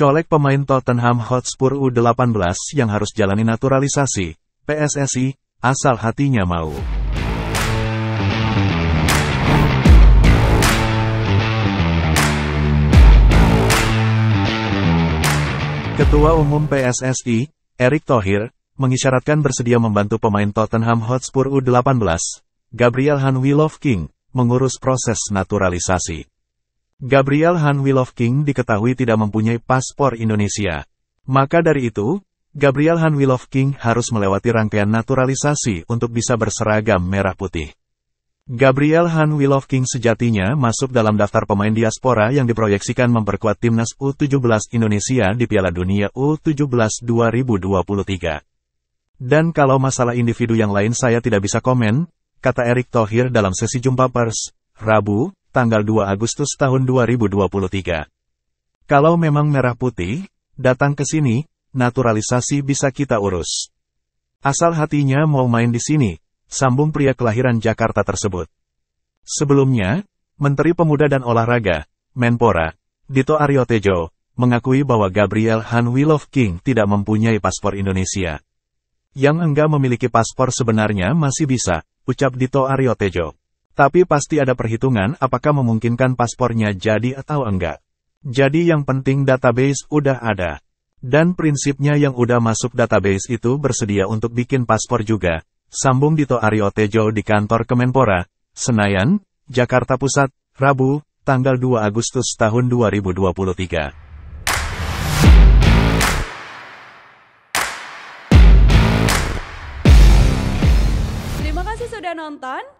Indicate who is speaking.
Speaker 1: Colek pemain Tottenham Hotspur U18 yang harus jalani naturalisasi, PSSI, asal hatinya mau. Ketua Umum PSSI, Erick Thohir, mengisyaratkan bersedia membantu pemain Tottenham Hotspur U18, Gabriel Hanwilov King, mengurus proses naturalisasi. Gabriel Han Wilof King diketahui tidak mempunyai paspor Indonesia. Maka dari itu, Gabriel Han Wilof King harus melewati rangkaian naturalisasi untuk bisa berseragam merah putih. Gabriel Han Wilof King sejatinya masuk dalam daftar pemain diaspora yang diproyeksikan memperkuat timnas U17 Indonesia di Piala Dunia U17 2023. Dan kalau masalah individu yang lain saya tidak bisa komen, kata Erick Thohir dalam sesi jumpa pers, Rabu, tanggal 2 Agustus tahun 2023. Kalau memang merah putih, datang ke sini, naturalisasi bisa kita urus. Asal hatinya mau main di sini, sambung pria kelahiran Jakarta tersebut. Sebelumnya, Menteri Pemuda dan Olahraga, Menpora, Dito Aryo Tejo, mengakui bahwa Gabriel Han Wilof King tidak mempunyai paspor Indonesia. Yang enggak memiliki paspor sebenarnya masih bisa, ucap Dito Aryo Tejo. Tapi pasti ada perhitungan apakah memungkinkan paspornya jadi atau enggak. Jadi yang penting database udah ada. Dan prinsipnya yang udah masuk database itu bersedia untuk bikin paspor juga. Sambung Dito Aryo Tejo di kantor Kemenpora, Senayan, Jakarta Pusat, Rabu, tanggal 2 Agustus tahun 2023.
Speaker 2: Terima kasih sudah nonton.